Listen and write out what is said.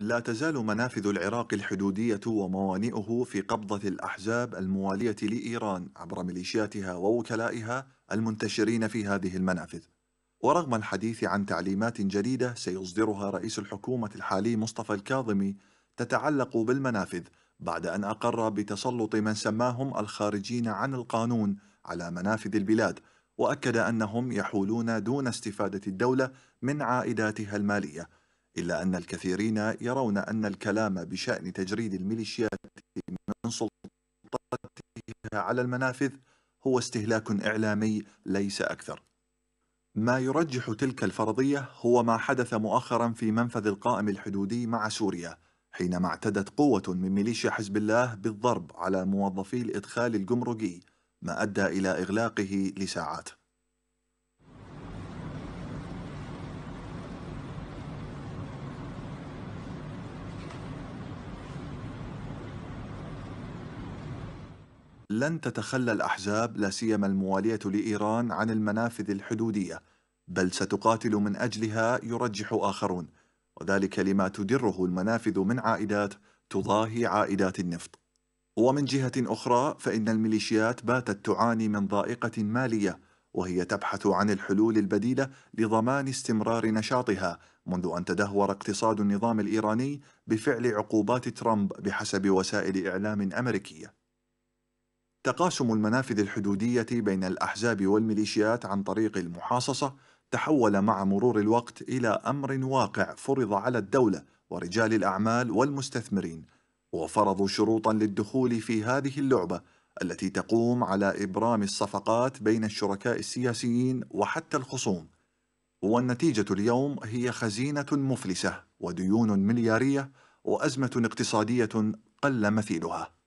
لا تزال منافذ العراق الحدودية وموانئه في قبضة الأحزاب الموالية لإيران عبر ميليشياتها ووكلائها المنتشرين في هذه المنافذ ورغم الحديث عن تعليمات جديدة سيصدرها رئيس الحكومة الحالي مصطفى الكاظمي تتعلق بالمنافذ بعد أن أقر بتسلط من سماهم الخارجين عن القانون على منافذ البلاد وأكد أنهم يحولون دون استفادة الدولة من عائداتها المالية إلا أن الكثيرين يرون أن الكلام بشأن تجريد الميليشيات من سلطتها على المنافذ هو استهلاك إعلامي ليس أكثر ما يرجح تلك الفرضية هو ما حدث مؤخرا في منفذ القائم الحدودي مع سوريا حينما اعتدت قوة من ميليشيا حزب الله بالضرب على موظفي الإدخال الجمركي ما أدى إلى إغلاقه لساعات لن تتخلى الأحزاب لا سيما الموالية لإيران عن المنافذ الحدودية بل ستقاتل من أجلها يرجح آخرون وذلك لما تدره المنافذ من عائدات تضاهي عائدات النفط ومن جهة أخرى فإن الميليشيات باتت تعاني من ضائقة مالية وهي تبحث عن الحلول البديلة لضمان استمرار نشاطها منذ أن تدهور اقتصاد النظام الإيراني بفعل عقوبات ترامب بحسب وسائل إعلام أمريكية تقاسم المنافذ الحدودية بين الأحزاب والميليشيات عن طريق المحاصصة تحول مع مرور الوقت إلى أمر واقع فرض على الدولة ورجال الأعمال والمستثمرين وفرضوا شروطا للدخول في هذه اللعبة التي تقوم على إبرام الصفقات بين الشركاء السياسيين وحتى الخصوم والنتيجة اليوم هي خزينة مفلسة وديون مليارية وأزمة اقتصادية قل مثيلها